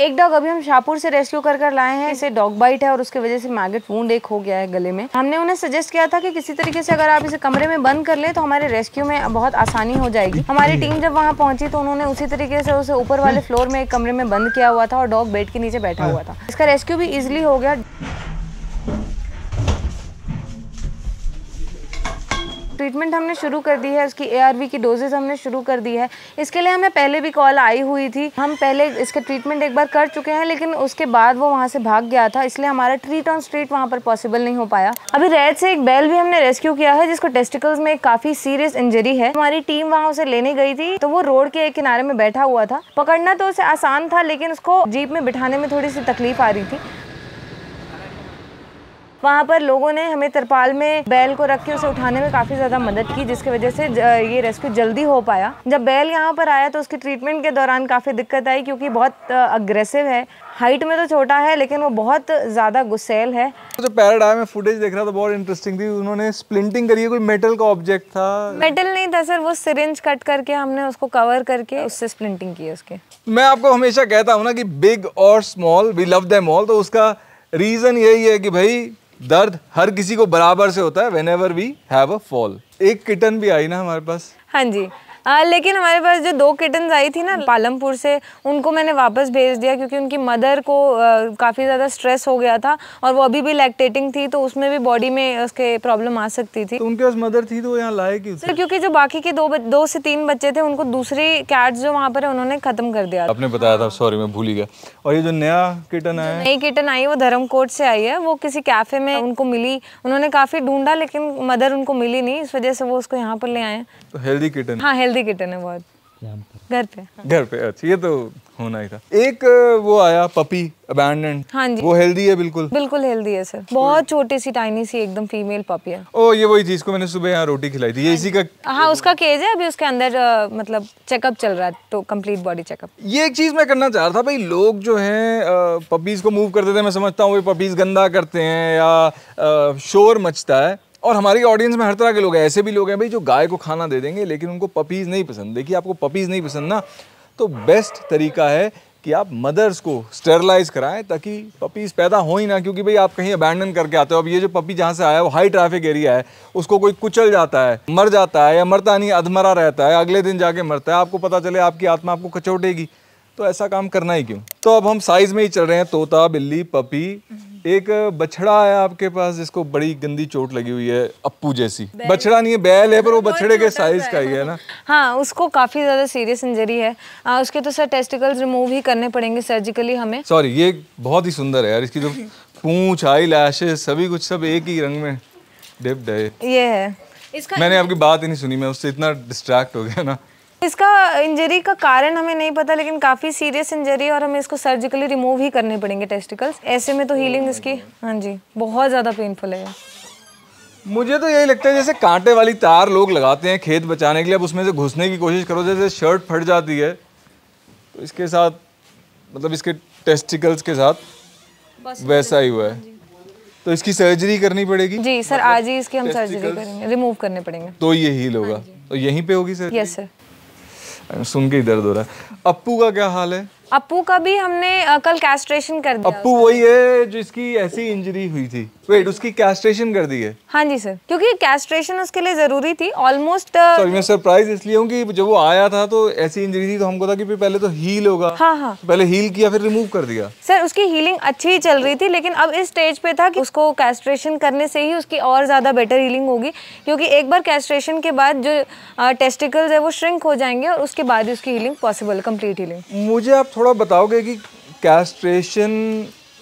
एक डॉग अभी हम शाहपुर से रेस्क्यू कर कर लाए हैं इसे डॉग बाइट है और उसकी वजह से मैगेट वूंड एक हो गया है गले में हमने उन्हें सजेस्ट किया था कि किसी तरीके से अगर आप इसे कमरे में बंद कर ले तो हमारे रेस्क्यू में बहुत आसानी हो जाएगी हमारी टीम जब वहाँ पहुंची तो उन्होंने उसी तरीके से उसे ऊपर वाले फ्लोर में एक कमरे में बंद किया हुआ था और डॉग बेड के नीचे बैठा हुआ था इसका रेस्क्यू भी इजिली हो गया ट्रीटमेंट हमने शुरू कर दी है उसकी ए की डोजेज़ हमने शुरू कर दी है इसके लिए हमें पहले भी कॉल आई हुई थी हम पहले इसके ट्रीटमेंट एक बार कर चुके हैं लेकिन उसके बाद वो वहाँ से भाग गया था इसलिए हमारा ट्रीट ऑन स्ट्रीट वहाँ पर पॉसिबल नहीं हो पाया अभी रेड से एक बैल भी हमने रेस्क्यू किया है जिसको टेस्टिकल्स में एक काफ़ी सीरियस इंजरी है हमारी टीम वहाँ उसे लेने गई थी तो वो रोड के एक किनारे में बैठा हुआ था पकड़ना तो उसे आसान था लेकिन उसको जीप में बिठाने में थोड़ी सी तकलीफ आ रही थी वहाँ पर लोगों ने हमें तरपाल में बैल को रख के उसे उठाने में काफ़ी ज़्यादा मदद की जिसकी वजह से ये रेस्क्यू जल्दी हो पाया जब बैल यहाँ पर आया तो उसके ट्रीटमेंट के दौरान काफ़ी दिक्कत आई क्योंकि बहुत अग्रेसिव है हाइट में तो छोटा है लेकिन वो बहुत ज़्यादा गुस्सेल है जो पैराडाइम में फुटेज देख रहा था बहुत इंटरेस्टिंग थी उन्होंने स्प्लिंटिंग करी है कोई मेटल का ऑब्जेक्ट था मेटल नहीं था सर वो सिरिंज कट करके हमने उसको कवर करके उससे स्प्लिंटिंग की उसके मैं आपको हमेशा कहता हूँ ना कि बिग और small we love them all तो उसका रीज़न यही है कि भाई दर्द हर किसी को बराबर से होता है whenever we have a fall एक किटन भी आई ना हमारे पास हाँ जी आ, लेकिन हमारे पास जो दो किटन्स आई थी ना पालमपुर से उनको मैंने वापस भेज दिया क्योंकि उनकी मदर को काफ़ी ज़्यादा स्ट्रेस हो गया था और वो अभी भी लैक्टेटिंग थी तो उसमें भी बॉडी में उसके प्रॉब्लम आ सकती थी तो उनके पास मदर थी तो यहाँ लाए क्यों सर क्योंकि जो बाकी के दो दो से तीन बच्चे थे उनको दूसरी कैट्स जो वहाँ पर है उन्होंने ख़त्म कर दिया आपने बताया था सॉरी मैं भूल गया और ये जो नया किटन आया नई किटन आई वो धर्मकोट से आई है वो किसी कैफ़े में उनको मिली उन्होंने काफ़ी ढूंढा लेकिन मदर उनको मिली नहीं इस वजह से वो उसको यहाँ पर ले आए तो हेल्दी किटन हाँ जल्दी किटन है बहुत घर पे घर पे अच्छा ये तो होना ही था एक वो आया पपी अबैंडन हाँ जी वो हेल्दी है बिल्कुल बिल्कुल हेल्दी है सर बहुत छोटी सी टाइनी सी एकदम फीमेल पपी है ओ ये वही चीज को मैंने सुबह यहाँ रोटी खिलाई थी ये हाँ इसी का हाँ उसका केज है अभी उसके अंदर मतलब चेकअप चल रहा है तो कंप्लीट बॉडी चेकअप ये एक चीज मैं करना चाह रहा था भाई लोग जो है पपीज को मूव करते थे मैं समझता हूँ पपीज गंदा करते हैं या शोर मचता है और हमारी ऑडियंस में हर तरह के लोग हैं ऐसे भी लोग हैं भाई जो गाय को खाना दे देंगे लेकिन उनको पपीज़ नहीं पसंद देखिए आपको पपीज़ नहीं पसंद ना तो बेस्ट तरीका है कि आप मदर्स को स्टेरलाइज कराएं ताकि पपीज़ पैदा हो ही ना क्योंकि भाई आप कहीं अबैंडन करके आते हो अब ये जो पपी जहाँ से आया वो हाई ट्रैफिक एरिया है उसको कोई कुचल जाता है मर जाता है या मरता नहीं अधमरा रहता है अगले दिन जाके मरता है आपको पता चले आपकी आत्मा आपको कचौटेगी तो ऐसा काम करना ही क्यों तो अब हम साइज में ही चल रहे हैं तोता बिल्ली पपी एक बछड़ा है आपके पास जिसको बड़ी गंदी चोट लगी हुई है अप्पू जैसी बछड़ा नहीं है बैल है पर वो बछड़े के साइज का ही है ना हाँ उसको काफी ज्यादा सीरियस इंजरी है आ, उसके तो सर टेस्टिकल्स रिमूव ही करने पड़ेंगे सर्जिकली हमें सॉरी ये बहुत ही सुंदर है यार इसकी तो पूछ आई लैशेस सभी कुछ सब एक ही रंग में डिप्ड है ये है मैंने आपकी बात ही नहीं सुनी मैं उससे इतना डिस्ट्रैक्ट हो गया ना इसका इंजरी का कारण हमें नहीं पता लेकिन काफ़ी सीरियस इंजरी और हमें इसको सर्जिकली रिमूव ही करने पड़ेंगे टेस्टिकल्स ऐसे में तो हीलिंग oh इसकी हाँ जी बहुत ज़्यादा पेनफुल है मुझे तो यही लगता है जैसे कांटे वाली तार लोग लगाते हैं खेत बचाने के लिए अब उसमें से घुसने की कोशिश करो जैसे शर्ट फट जाती है तो इसके साथ मतलब इसके टेस्टिकल्स के साथ मतलब वैसा ही हुआ है हाँ तो इसकी सर्जरी करनी पड़ेगी जी सर मतलब आज ही इसकी हम सर्जरी करेंगे रिमूव करने पड़ेंगे तो ये हील होगा हाँ तो यहीं पे होगी सर यस सर सुन के ही दर्द हो रहा है अप्पू का क्या हाल है अपू का भी हमने कल कैस्ट्रेशन कर दिया अपू वही है जिसकी ऐसी इंजरी हुई थी वेट उसकी कैस्ट्रेशन कर दी है हाँ जी सर क्योंकि कैस्ट्रेशन उसके लिए जरूरी थी ऑलमोस्ट सॉरी मैं सरप्राइज इसलिए हूँ कि जब वो आया था तो ऐसी इंजरी थी तो हमको था कि पहले तो हील होगा हाँ हाँ पहले हील किया फिर रिमूव कर दिया सर उसकी हीलिंग अच्छी ही चल रही थी लेकिन अब इस स्टेज पे था कि उसको कैस्ट्रेशन करने से ही उसकी और ज्यादा बेटर हीलिंग होगी क्योंकि एक बार कैस्ट्रेशन के बाद जो टेस्टिकल्स है वो श्रिंक हो जाएंगे और उसके बाद ही उसकी हीलिंग पॉसिबल कम्प्लीट हीलिंग मुझे आप थोड़ा बताओगे कि कैस्ट्रेशन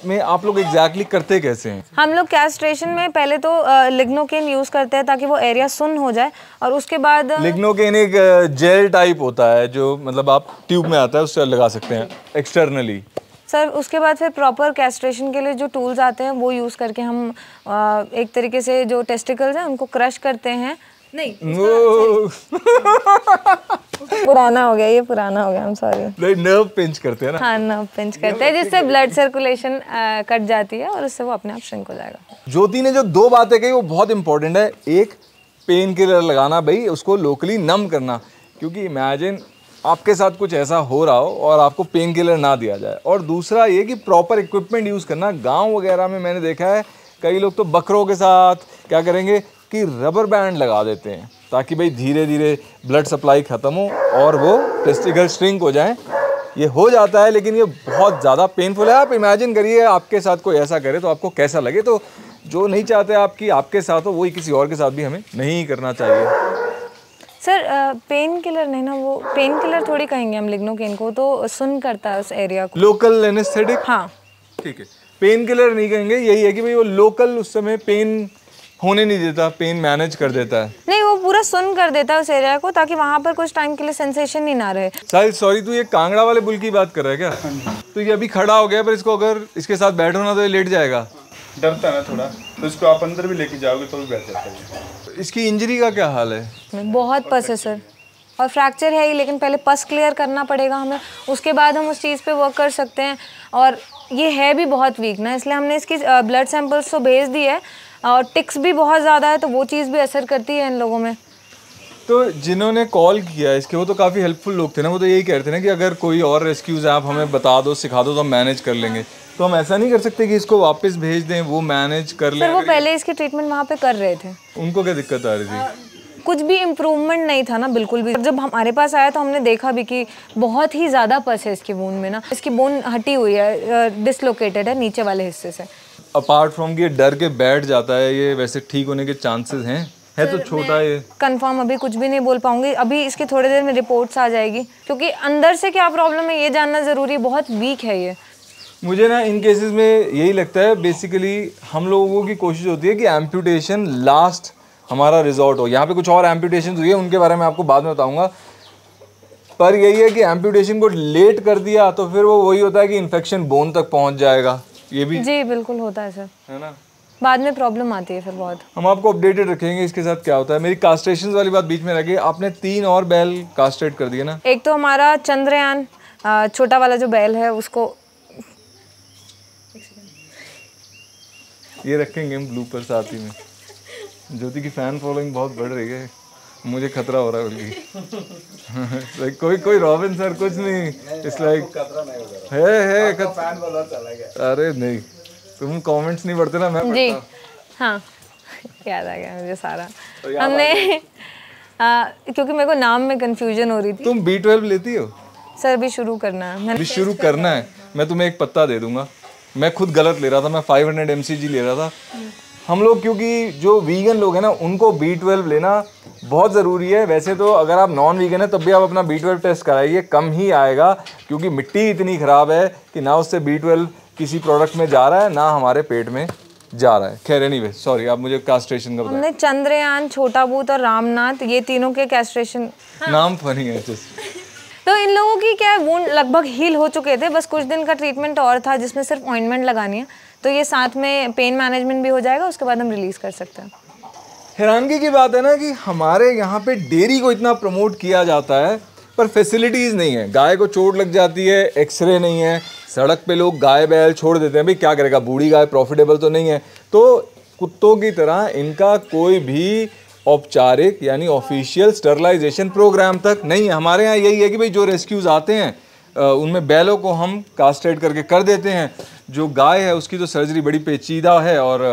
में आप लोग एग्जैक्टली exactly करते कैसे हैं हम लोग कैस्ट्रेशन में पहले तो लिग्नोकेन यूज़ करते हैं ताकि वो एरिया सुन हो जाए और उसके बाद लिग्नोकेन एक जेल टाइप होता है जो मतलब आप ट्यूब में आता है उससे लगा सकते हैं एक्सटर्नली सर उसके बाद फिर प्रॉपर कैस्ट्रेशन के लिए जो टूल्स आते हैं वो यूज़ करके हम एक तरीके से जो टेस्टिकल्स हैं उनको क्रश करते हैं नहीं अच्छा पुराना हो गया ये पुराना हो गया आई एम सॉरी नहीं नर्व पिंच करते हैं ना हाँ नर्व पिंच करते हैं जिससे ब्लड सर्कुलेशन कट जाती है और उससे वो अपने आप श्रिंक हो जाएगा ज्योति ने जो दो बातें कही वो बहुत इंपॉर्टेंट है एक पेन किलर लगाना भाई उसको लोकली नम करना क्योंकि इमेजिन आपके साथ कुछ ऐसा हो रहा हो और आपको पेन किलर ना दिया जाए और दूसरा ये कि प्रॉपर इक्विपमेंट यूज़ करना गांव वगैरह में मैंने देखा है कई लोग तो बकरों के साथ क्या करेंगे कि रबर बैंड लगा देते हैं ताकि भाई धीरे धीरे ब्लड सप्लाई ख़त्म हो और वो टेस्टिकल श्रिंक हो जाए ये हो जाता है लेकिन ये बहुत ज़्यादा पेनफुल है आप इमेजिन करिए आपके साथ कोई ऐसा करे तो आपको कैसा लगे तो जो नहीं चाहते आपकी आपके साथ हो वही किसी और के साथ भी हमें नहीं करना चाहिए सर पेन किलर नहीं ना वो पेन किलर थोड़ी कहेंगे हम लिग्नो केन को तो सुन करता है उस एरिया को लोकल एनेस्थेटिक हाँ ठीक है पेन किलर नहीं कहेंगे यही है कि भाई वो लोकल उस समय पेन होने नहीं देता पेन मैनेज कर देता है नहीं वो पूरा सुन कर देता है उस एरिया को ताकि वहाँ पर कुछ टाइम के लिए सेंसेशन ही ना रहे साहिल सॉरी तू ये कांगड़ा वाले बुल की बात कर रहा है क्या हाँ तो ये अभी खड़ा हो गया पर इसको अगर इसके साथ बैठो ना तो ये लेट जाएगा डरता ना थोड़ा तो इसको आप अंदर भी लेके जाओगे तो भी बैठ जाता है इसकी इंजरी का क्या हाल है बहुत पस है सर और फ्रैक्चर है ही लेकिन पहले पस क्लियर करना पड़ेगा हमें उसके बाद हम उस चीज़ पे वर्क कर सकते हैं और ये है भी बहुत वीक ना इसलिए हमने इसकी ब्लड सैंपल्स तो भेज दी है और टिक्स भी बहुत ज़्यादा है तो वो चीज़ भी असर करती है इन लोगों में तो जिन्होंने कॉल किया इसके वो तो काफ़ी हेल्पफुल लोग थे ना वो तो यही कह रहे थे ना कि अगर कोई और रेस्क्यूज़ आप हमें बता दो सिखा दो तो हम मैनेज कर लेंगे तो हम ऐसा नहीं कर सकते कि इसको वापस भेज दें वो मैनेज कर लें वो पहले इसकी ट्रीटमेंट वहाँ पे कर रहे थे उनको क्या दिक्कत आ रही थी कुछ भी इम्प्रूवमेंट नहीं था ना बिल्कुल भी जब हमारे पास आया तो हमने देखा भी कि बहुत ही ज़्यादा पस है इसकी बोन में ना इसकी बोन हटी हुई है डिसलोकेटेड है नीचे वाले हिस्से से अपार्ट फ्रॉम कि डर के बैठ जाता है ये वैसे ठीक होने के चांसेस हैं है तो छोटा ये कंफर्म अभी कुछ भी नहीं बोल पाऊंगी अभी इसके थोड़ी देर में रिपोर्ट्स आ जाएगी क्योंकि अंदर से क्या प्रॉब्लम है ये जानना ज़रूरी है बहुत वीक है ये मुझे ना इन केसेस में यही लगता है बेसिकली हम लोगों की कोशिश होती है कि एम्पूटेशन लास्ट हमारा रिजॉर्ट हो यहाँ पे कुछ और एम्पूटेशन हुई है उनके बारे में आपको बाद में बताऊँगा पर यही है कि एम्पूटेशन को लेट कर दिया तो फिर वो वही होता है कि इन्फेक्शन बोन तक पहुँच जाएगा ये भी जी बिल्कुल होता है सर है ना बाद में प्रॉब्लम आती है फिर बहुत हम आपको अपडेटेड रखेंगे इसके साथ क्या होता है मेरी कास्ट्रेशन वाली बात बीच में रह गई आपने तीन और बैल कास्ट्रेट कर दिए ना एक तो हमारा चंद्रयान छोटा वाला जो बैल है उसको ये रखेंगे हम ब्लूपर साथ ही में ज्योति की फैन फॉलोइंग बहुत बढ़ रही है मुझे खतरा हो रहा है उनकी लाइक कोई कोई रॉबिन सर कुछ नहीं इट्स लाइक है है अरे नहीं तुम कमेंट्स नहीं पढ़ते ना मैं जी हाँ याद आ गया मुझे सारा तो हमने क्योंकि मेरे को नाम में कंफ्यूजन हो रही थी तुम बी ट्वेल्व लेती हो सर भी शुरू करना है अभी शुरू करना है मैं तुम्हें एक पत्ता दे दूंगा मैं खुद गलत ले रहा था मैं 500 हंड्रेड ले रहा था हम लोग क्योंकि जो वीगन लोग हैं ना उनको बी ट्वेल्व लेना बहुत ज़रूरी है वैसे तो अगर आप नॉन वीगन है तब भी आप अपना बी ट्वेल्व टेस्ट कराइए कम ही आएगा क्योंकि मिट्टी इतनी ख़राब है कि ना उससे बी ट्वेल्व किसी प्रोडक्ट में जा रहा है ना हमारे पेट में जा रहा है खैर एनीवे सॉरी आप मुझे कास्ट्रेशन का हमने चंद्रयान छोटा बूथ और रामनाथ ये तीनों के कैस्ट्रेशन हाँ। नाम फनी है तो इन लोगों की क्या वो लगभग हील हो चुके थे बस कुछ दिन का ट्रीटमेंट और था जिसमें सिर्फ ऑइंटमेंट लगानी है तो ये साथ में पेन मैनेजमेंट भी हो जाएगा उसके बाद हम रिलीज़ कर सकते हैं हैरानगी की बात है ना कि हमारे यहाँ पे डेयरी को इतना प्रमोट किया जाता है पर फैसिलिटीज़ नहीं है गाय को चोट लग जाती है एक्सरे नहीं है सड़क पे लोग गाय बैल छोड़ देते हैं भाई क्या करेगा बूढ़ी गाय प्रॉफिटेबल तो नहीं है तो कुत्तों की तरह इनका कोई भी औपचारिक यानी ऑफिशियल स्टरलाइजेशन प्रोग्राम तक नहीं है हमारे यहाँ यही है कि भाई जो रेस्क्यूज़ आते हैं उनमें बैलों को हम कास्ट्रेट करके कर देते हैं जो गाय है उसकी तो सर्जरी बड़ी पेचीदा है और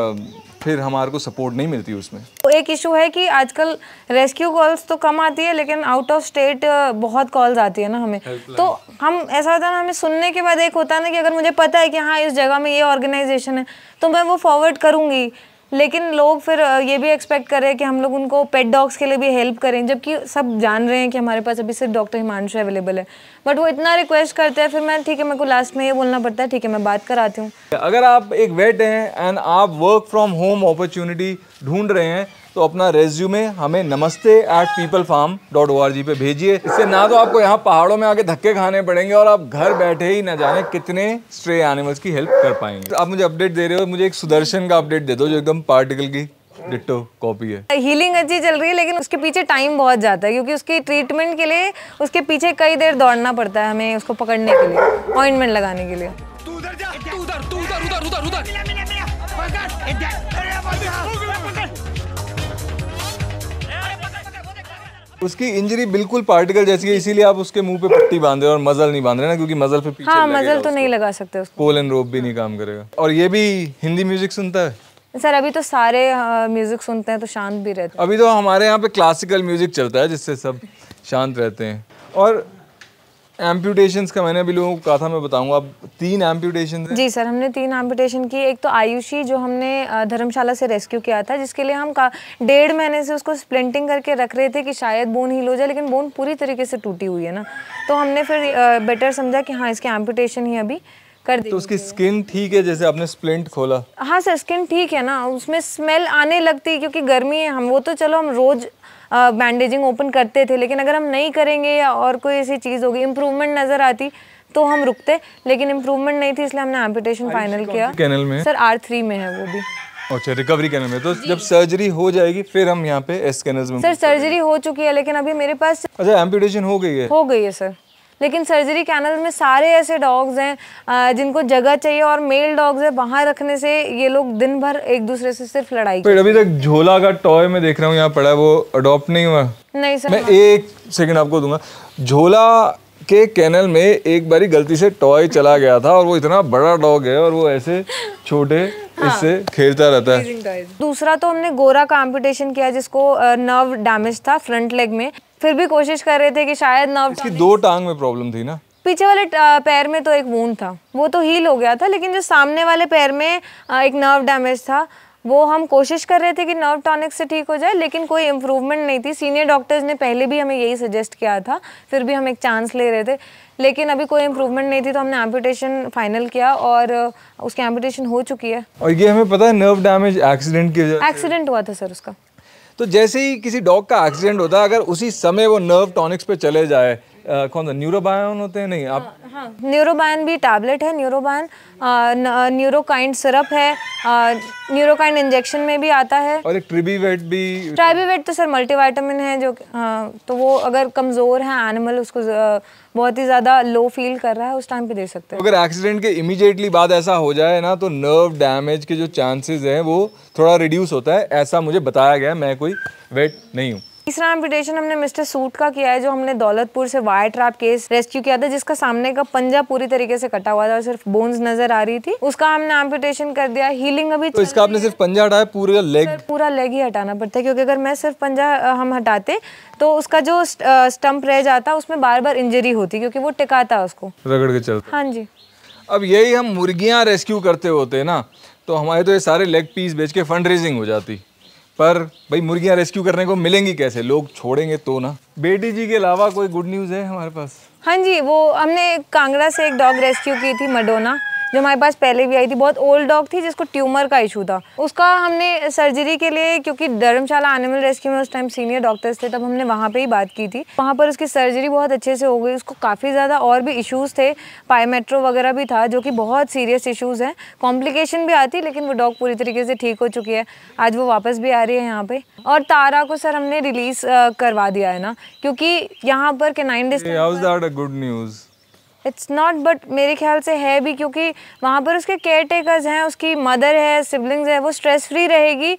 फिर हमारे को सपोर्ट नहीं मिलती उसमें तो एक इशू है कि आजकल रेस्क्यू कॉल्स तो कम आती है लेकिन आउट ऑफ स्टेट बहुत कॉल्स आती है ना हमें तो हम ऐसा होता है ना हमें सुनने के बाद एक होता है ना कि अगर मुझे पता है कि हाँ इस जगह में ये ऑर्गेनाइजेशन है तो मैं वो फॉरवर्ड करूँगी लेकिन लोग फिर ये भी एक्सपेक्ट कर रहे हैं कि हम लोग उनको पेट डॉग्स के लिए भी हेल्प करें जबकि सब जान रहे हैं कि हमारे पास अभी सिर्फ डॉक्टर हिमांशु अवेलेबल है बट वो इतना रिक्वेस्ट करते हैं फिर मैं ठीक है मेरे को लास्ट में ये बोलना पड़ता है ठीक है मैं बात कराती हूँ अगर आप एक वेट हैं एंड आप वर्क फ्रॉम होम अपॉर्चुनिटी ढूंढ रहे हैं तो अपना रेज्यूमे हमें namaste at people farm dot O R G पे भेजिए इससे ना तो आपको यहाँ पहाड़ों में आके धक्के खाने पड़ेंगे और आप घर बैठे ही ना जाने कितने स्ट्रे एनिमल्स की हेल्प कर पाएंगे तो आप मुझे अपडेट दे रहे हो मुझे एक सुदर्शन का अपडेट दे दो जो एकदम पार्टिकल की डिटो कॉपी है हीलिंग अच्छी चल रही है लेकिन उसके पीछे टाइम बहुत जाता है क्योंकि उसके ट्रीटमेंट के लिए उसके पीछे कई देर दौड़ना पड़ता है हमें उसको पकड़ने के लिए ऑइंटमेंट लगाने के लिए तू उधर जा तू उधर तू उधर उधर उधर उधर उसकी इंजरी बिल्कुल पार्टिकल जैसी है इसीलिए आप उसके मुंह पे पट्टी बांध रहे हो और मजल नहीं बांध रहे ना क्योंकि मजल पे पीछे हाँ, मजल तो नहीं लगा सकते पोल एंड रोप भी नहीं काम करेगा और ये भी हिंदी म्यूजिक सुनता है सर अभी तो सारे म्यूजिक हाँ, सुनते हैं तो शांत भी रहते हैं अभी तो हमारे यहाँ पे क्लासिकल म्यूजिक चलता है जिससे सब शांत रहते हैं और एम्प्यूटेशन का मैंने अभी लोगों को कहा था मैं बताऊंगा अब तीन एम्प्यूटेशन जी सर हमने तीन एम्प्यूटेशन की एक तो आयुषी जो हमने धर्मशाला से रेस्क्यू किया था जिसके लिए हम का डेढ़ महीने से उसको स्प्लिंटिंग करके रख रहे थे कि शायद बोन हील हो जाए लेकिन बोन पूरी तरीके से टूटी हुई है ना तो हमने फिर बेटर समझा कि हाँ इसके एम्प्यूटेशन ही अभी कर दी तो उसकी स्किन ठीक है जैसे आपने स्प्लिंट खोला हाँ सर स्किन ठीक है ना उसमें स्मेल आने लगती है क्योंकि गर्मी है हम वो तो चलो हम रोज़ बैंडेजिंग ओपन करते थे लेकिन अगर हम नहीं करेंगे या और कोई ऐसी चीज़ होगी इम्प्रूवमेंट नज़र आती तो हम रुकते लेकिन इम्प्रूवमेंट नहीं थी इसलिए हमने एम्पिटेशन फाइनल किया कैनल में सर आर थ्री में है वो भी अच्छा रिकवरी कैनल में तो जब सर्जरी हो जाएगी फिर हम यहाँ पे एस कैनल में सर सर्जरी हो चुकी है लेकिन अभी मेरे पास अच्छा एम्पिटेशन हो गई है हो गई है सर लेकिन सर्जरी कैनल में सारे ऐसे डॉग्स हैं जिनको जगह चाहिए और मेल डॉग्स है वहां रखने से ये लोग दिन भर एक दूसरे से सिर्फ लड़ाई तो अभी तक झोला का टॉय में देख रहा हूँ यहाँ पड़ा है वो अडॉप्ट नहीं हुआ नहीं सर मैं हाँ। एक सेकेंड आपको दूंगा झोला के कैनल में एक बारी गलती से टॉय चला गया था और वो इतना बड़ा डॉग है और वो ऐसे छोटे हाँ। इससे खेलता रहता है दूसरा तो हमने गोरा कॉम्पिटिशन किया जिसको नर्व डैमेज था फ्रंट लेग में फिर भी कोशिश कर रहे थे कि शायद नर्व इसकी दो टांग में प्रॉब्लम थी ना पीछे वाले पैर में तो एक वूंड था वो तो हील हो गया था लेकिन जो सामने वाले पैर में एक नर्व डैमेज था वो हम कोशिश कर रहे थे कि नर्व टॉनिक से ठीक हो जाए लेकिन कोई इम्प्रूवमेंट नहीं थी सीनियर डॉक्टर्स ने पहले भी हमें यही सजेस्ट किया था फिर भी हम एक चांस ले रहे थे लेकिन अभी कोई इम्प्रूवमेंट नहीं थी तो हमने एम्पूटेशन फाइनल किया और उसकी एम्पूटेशन हो चुकी है और ये हमें पता है नर्व डैमेज एक्सीडेंट की वजह एक्सीडेंट हुआ था सर उसका तो जैसे ही किसी डॉग का एक्सीडेंट होता है अगर उसी समय वो नर्व टॉनिक्स पे चले जाए Uh, कौन सा न्यूरोबायन होते हैं नहीं आप हाँ, हाँ। न्यूरोबायन भी टैबलेट है न्यूरोबायन न्यूरोकाइंड सिरप है न्यूरोकाइंड इंजेक्शन में भी आता है और एक ट्रिबीवेट भी ट्रिबीवेट तो सर मल्टीविटामिन है जो हाँ, तो वो अगर कमज़ोर है एनिमल उसको बहुत ही ज़्यादा लो फील कर रहा है उस टाइम पे दे सकते हैं अगर एक्सीडेंट के इमीडिएटली बाद ऐसा हो जाए ना तो नर्व डैमेज के जो चांसेज हैं वो थोड़ा रिड्यूस होता है ऐसा मुझे बताया गया मैं कोई वेट नहीं हूँ तीसरा इन्विटेशन हमने मिस्टर सूट का किया है जो हमने दौलतपुर से वायर ट्रैप केस रेस्क्यू किया था जिसका सामने का पंजा पूरी तरीके से कटा हुआ था और सिर्फ बोन्स नजर आ रही थी उसका हमने एम्पिटेशन कर दिया हीलिंग अभी तो इसका आपने सिर्फ पंजा हटाया पूरा लेग पूरा लेग ही हटाना पड़ता है क्योंकि अगर मैं सिर्फ पंजा हम हटाते तो उसका जो स्टम्प रह जाता उसमें बार बार इंजरी होती क्योंकि वो टिकाता उसको रगड़ के चलता हाँ जी अब यही हम मुर्गियाँ रेस्क्यू करते होते ना तो हमारे तो ये सारे लेग पीस बेच के फंड रेजिंग हो जाती पर भाई मुर्गियाँ रेस्क्यू करने को मिलेंगी कैसे लोग छोड़ेंगे तो ना बेटी जी के अलावा कोई गुड न्यूज़ है हमारे पास हाँ जी वो हमने कांगड़ा से एक डॉग रेस्क्यू की थी मडोना जो हमारे पास पहले भी आई थी बहुत ओल्ड डॉग थी जिसको ट्यूमर का इशू था उसका हमने सर्जरी के लिए क्योंकि धर्मशाला एनिमल रेस्क्यू में उस टाइम सीनियर डॉक्टर्स थे तब हमने वहाँ पर ही बात की थी वहाँ पर उसकी सर्जरी बहुत अच्छे से हो गई उसको काफ़ी ज़्यादा और भी इशूज़ थे पायमेट्रो वगैरह भी था जो कि बहुत सीरियस इशूज़ हैं कॉम्प्लिकेशन भी आती लेकिन वो डॉग पूरी तरीके से ठीक हो चुकी है आज वो वापस भी आ रही है यहाँ पे और तारा को सर हमने रिलीज करवा दिया है ना क्योंकि यहाँ पर के nine days good news it's not but मेरे ख्याल से है भी क्योंकि वहाँ पर उसके केयर टेकर्स हैं उसकी मदर है सिबलिंग्स है वो स्ट्रेस फ्री रहेगी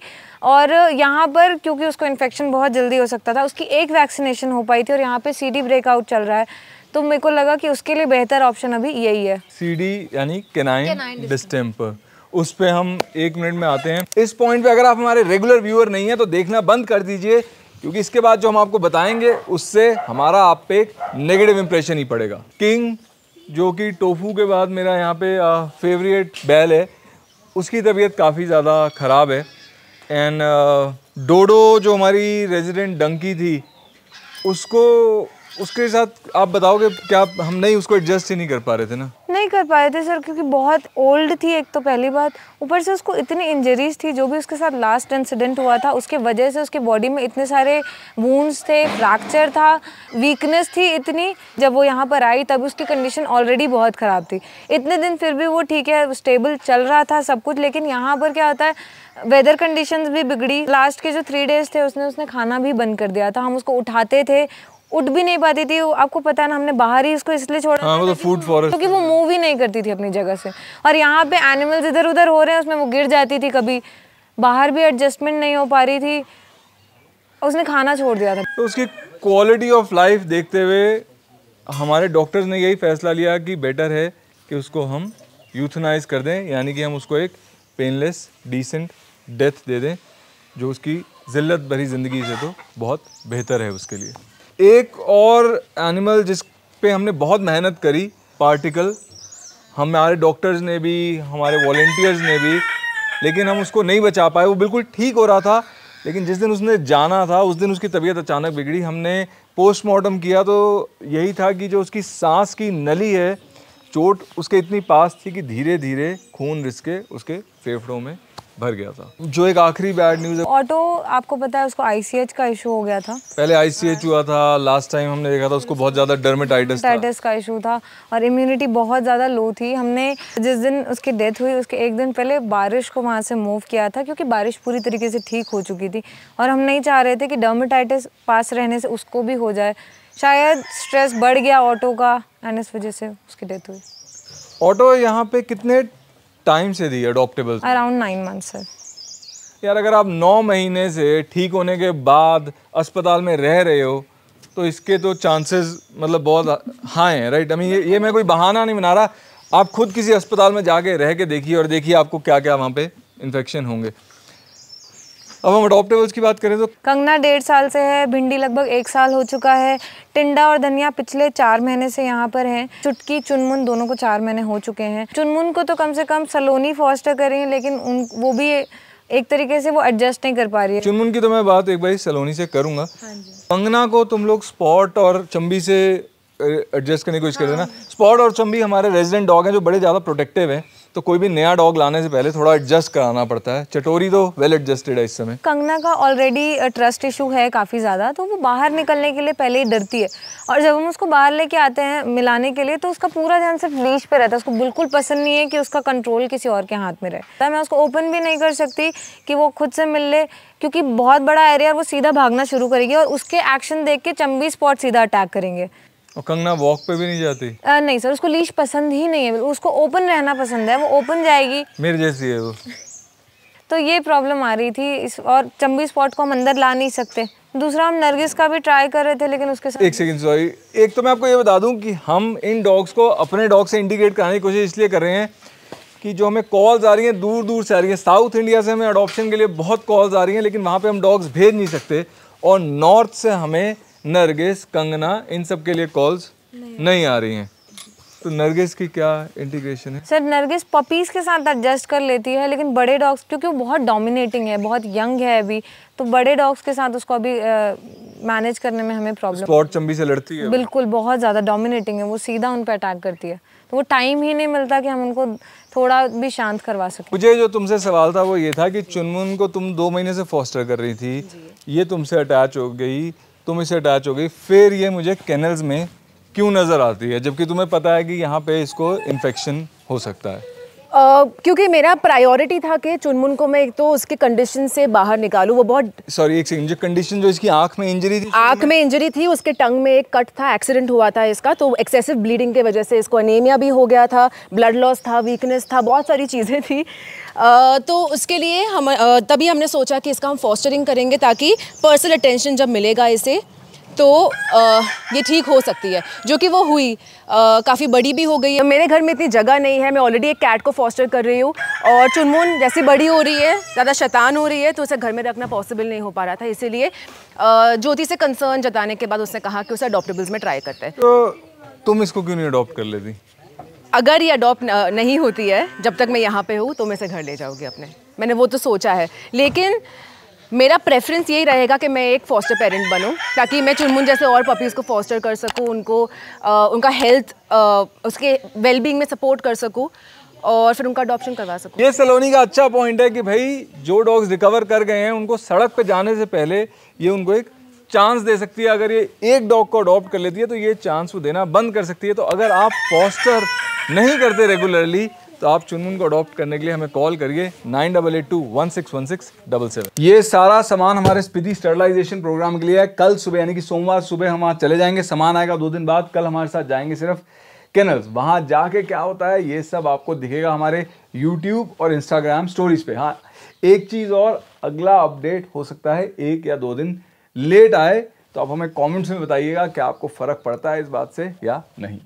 और यहाँ पर क्योंकि उसको इन्फेक्शन बहुत जल्दी हो सकता था उसकी एक वैक्सीनेशन हो पाई थी और यहाँ पे सी डी ब्रेकआउट चल रहा है तो मेरे को लगा कि उसके लिए बेहतर ऑप्शन अभी यही है सी डी यानी केनाइन डिस्टेम्पर उस पर हम एक मिनट में आते हैं इस पॉइंट पे अगर आप हमारे रेगुलर व्यूअर नहीं है तो देखना बंद कर दीजिए क्योंकि इसके बाद जो हम आपको बताएंगे उससे हमारा आप पे एक नेगेटिव इंप्रेशन ही पड़ेगा किंग जो कि टोफू के बाद मेरा यहाँ पे फेवरेट बैल है उसकी तबीयत काफ़ी ज़्यादा ख़राब है एंड डोडो जो हमारी रेजिडेंट डंकी थी उसको उसके साथ आप बताओगे क्या हम नहीं उसको एडजस्ट ही नहीं कर पा रहे थे ना नहीं कर पा रहे थे सर क्योंकि बहुत ओल्ड थी एक तो पहली बात ऊपर से उसको इतनी इंजरीज थी जो भी उसके साथ लास्ट इंसिडेंट हुआ था उसके वजह से उसके बॉडी में इतने सारे वूंड्स थे फ्रैक्चर था वीकनेस थी इतनी जब वो यहाँ पर आई तब उसकी कंडीशन ऑलरेडी बहुत ख़राब थी इतने दिन फिर भी वो ठीक है स्टेबल चल रहा था सब कुछ लेकिन यहाँ पर क्या होता है वेदर कंडीशंस भी बिगड़ी लास्ट के जो थ्री डेज थे उसने उसने खाना भी बंद कर दिया था हम उसको उठाते थे उठ भी नहीं पाती थी आपको पता ना हमने बाहर ही इसको इसलिए छोड़ा हाँ, मतलब फूड फॉरेस्ट क्योंकि वो मूव ही नहीं करती थी अपनी जगह से और यहाँ पे एनिमल्स इधर उधर हो रहे हैं उसमें वो गिर जाती थी कभी बाहर भी एडजस्टमेंट नहीं हो पा रही थी उसने खाना छोड़ दिया था तो उसकी क्वालिटी ऑफ लाइफ देखते हुए हमारे डॉक्टर्स ने यही फैसला लिया कि बेटर है कि उसको हम यूथनाइज कर दें यानी कि हम उसको एक पेनलेस डिसेंट डेथ दे दें जो उसकी ज़िल्लत भरी ज़िंदगी से तो बहुत बेहतर है उसके लिए एक और एनिमल जिस पे हमने बहुत मेहनत करी पार्टिकल हमारे डॉक्टर्स ने भी हमारे वॉल्टियर्स ने भी लेकिन हम उसको नहीं बचा पाए वो बिल्कुल ठीक हो रहा था लेकिन जिस दिन उसने जाना था उस दिन उसकी तबीयत अचानक बिगड़ी हमने पोस्टमार्टम किया तो यही था कि जो उसकी सांस की नली है चोट उसके इतनी पास थी कि धीरे धीरे खून रिसके उसके फेफड़ों में भर गया था जो एक आखिरी बैड न्यूज है ऑटो आपको पता है उसको आईसीएच का इशू हो गया था पहले आईसीएच हुआ था लास्ट टाइम हमने देखा था उसको बहुत ज्यादा डर्मेटाइटिस डर्मेटाइटिस का इशू था और इम्यूनिटी बहुत ज्यादा लो थी हमने जिस दिन उसकी डेथ हुई उसके एक दिन पहले बारिश को वहाँ से मूव किया था क्योंकि बारिश पूरी तरीके से ठीक हो चुकी थी और हम नहीं चाह रहे थे कि डर्मेटाइटिस पास रहने से उसको भी हो जाए शायद स्ट्रेस बढ़ गया ऑटो का एंड इस वजह से उसकी डेथ हुई ऑटो यहाँ पे कितने टाइम से दी adoptable around nine month sir यार अगर आप नौ महीने से ठीक होने के बाद अस्पताल में रह रहे हो तो इसके तो चांसेस मतलब बहुत हाई हैं राइट आई मीन ये ये मैं कोई बहाना नहीं बना रहा आप खुद किसी अस्पताल में जाके रह के देखिए और देखिए आपको क्या क्या वहाँ पे इन्फेक्शन होंगे अब हम अडोप्टेबल्स की बात करें तो कंगना डेढ़ साल से है भिंडी लगभग एक साल हो चुका है टिंडा और धनिया पिछले चार महीने से यहाँ पर है चुटकी चुनमुन दोनों को चार महीने हो चुके हैं चुनमुन को तो कम से कम सलोनी फॉस्टर करें लेकिन उन वो भी एक तरीके से वो एडजस्ट नहीं कर पा रही है चुनमुन की तो मैं बात एक बार सलोनी से करूँगा हाँ कंगना को तुम लोग स्पॉट और चम्बी से एडजस्ट करने की कोशिश कर रहे ना स्पॉट हाँ। और चम्बी हमारे रेजिडेंट डॉग हैं जो बड़े ज़्यादा प्रोटेक्टिव हैं तो कोई भी नया डॉग लाने से पहले थोड़ा एडजस्ट कराना पड़ता है चटोरी तो वेल एडजस्टेड है इस समय कंगना का ऑलरेडी ट्रस्ट इशू है काफ़ी ज़्यादा तो वो बाहर निकलने के लिए पहले ही डरती है और जब हम उसको बाहर लेके आते हैं मिलाने के लिए तो उसका पूरा ध्यान सिर्फ लीच पे रहता है उसको बिल्कुल पसंद नहीं है कि उसका कंट्रोल किसी और के हाथ में रहे मैं उसको ओपन भी नहीं कर सकती कि वो खुद से मिल ले क्योंकि बहुत बड़ा एरिया वो सीधा भागना शुरू करेगी और उसके एक्शन देख के चम्बी स्पॉट सीधा अटैक करेंगे और कंगना वॉक पे भी नहीं जाती आ, नहीं सर उसको लीश पसंद ही नहीं है उसको ओपन रहना पसंद है वो ओपन जाएगी मेरे जैसी है वो तो ये प्रॉब्लम आ रही थी इस और चंबी स्पॉट को हम अंदर ला नहीं सकते दूसरा हम नरगिस का भी ट्राई कर रहे थे लेकिन उसके साथ एक सेकंड सॉरी एक तो मैं आपको ये बता दूं कि हम इन डॉग्स को अपने डॉग से इंडिकेट कराने की कोशिश इसलिए कर रहे हैं कि जो हमें कॉल्स आ रही हैं दूर दूर से आ रही हैं साउथ इंडिया से हमें अडोप्शन के लिए बहुत कॉल्स आ रही हैं लेकिन वहाँ पर हम डॉग्स भेज नहीं सकते और नॉर्थ से हमें नरगिस कंगना इन सब के लिए कॉल्स नहीं, नहीं आ रही हैं तो नरगिस की क्या इंटीग्रेशन है सर नरगिस पपीज़ के साथ एडजस्ट कर लेती है लेकिन बड़े डॉग्स क्योंकि वो बहुत डोमिनेटिंग है बहुत यंग है अभी तो बड़े डॉग्स के साथ उसको अभी मैनेज करने में हमें प्रॉब्लम स्पॉट चंबी से लड़ती है बिल्कुल बहुत ज़्यादा डोमिनेटिंग है वो सीधा उन पर अटैक करती है तो वो टाइम ही नहीं मिलता कि हम उनको थोड़ा भी शांत करवा सकें मुझे जो तुमसे सवाल था वो ये था कि चुनमुन को तुम दो महीने से फॉस्टर कर रही थी ये तुमसे अटैच हो गई तुम इसे अटैच हो गई फिर ये मुझे कैनल्स में क्यों नज़र आती है जबकि तुम्हें पता है कि यहाँ पे इसको इन्फेक्शन हो सकता है Uh, क्योंकि मेरा प्रायोरिटी था कि चुनमुन को मैं एक तो उसके कंडीशन से बाहर निकालू वो बहुत सॉरी एक सेकंड जो कंडीशन जो इसकी आंख में इंजरी थी आंख में इंजरी थी उसके टंग में एक कट था एक्सीडेंट हुआ था इसका तो एक्सेसिव ब्लीडिंग के वजह से इसको अनेमिया भी हो गया था ब्लड लॉस था वीकनेस था बहुत सारी चीज़ें थी uh, तो उसके लिए हम uh, तभी हमने सोचा कि इसका हम फॉस्टरिंग करेंगे ताकि पर्सनल अटेंशन जब मिलेगा इसे तो आ, ये ठीक हो सकती है जो कि वो हुई काफ़ी बड़ी भी हो गई है मेरे घर में इतनी जगह नहीं है मैं ऑलरेडी एक कैट को फॉस्टर कर रही हूँ और चुनमुन जैसी बड़ी हो रही है ज़्यादा शैतान हो रही है तो उसे घर में रखना पॉसिबल नहीं हो पा रहा था इसीलिए ज्योति से कंसर्न जताने के बाद उसने कहा कि उसे अडोप्टेबल्स में ट्राई करते हैं तो तुम इसको क्यों नहीं अडोप्ट कर लेती अगर ये अडोप्ट नहीं होती है जब तक मैं यहाँ पे हूँ तो मैं इसे घर ले जाऊँगी अपने मैंने वो तो सोचा है लेकिन मेरा प्रेफरेंस यही रहेगा कि मैं एक फॉस्टर पेरेंट बनूं ताकि मैं चुनमुन जैसे और पपीज़ को फॉस्टर कर सकूं उनको आ, उनका हेल्थ आ, उसके वेलबींग में सपोर्ट कर सकूं और फिर उनका अडॉप्शन करवा सकूं ये सलोनी का अच्छा पॉइंट है कि भाई जो डॉग्स रिकवर कर गए हैं उनको सड़क पर जाने से पहले ये उनको एक चांस दे सकती है अगर ये एक डॉग को अडॉप्ट कर लेती है तो ये चांस वो देना बंद कर सकती है तो अगर आप फॉस्टर नहीं करते रेगुलरली तो आप चुनमुन को अडॉप्ट करने के लिए हमें कॉल करिए nine double eight two one six one six double seven ये सारा सामान हमारे स्पीति स्टर्लाइजेशन प्रोग्राम के लिए है कल सुबह यानी कि सोमवार सुबह हम वहाँ चले जाएंगे सामान आएगा दो दिन बाद कल हमारे साथ जाएंगे सिर्फ कैनल्स वहाँ जाके क्या होता है ये सब आपको दिखेगा हमारे यूट्यूब और इंस्टाग्राम स्टोरीज पे हाँ एक चीज़ और अगला अपडेट हो सकता है एक या दो दिन लेट आए तो आप हमें कमेंट्स में बताइएगा क्या आपको फ़र्क पड़ता है इस बात से या नहीं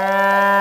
Música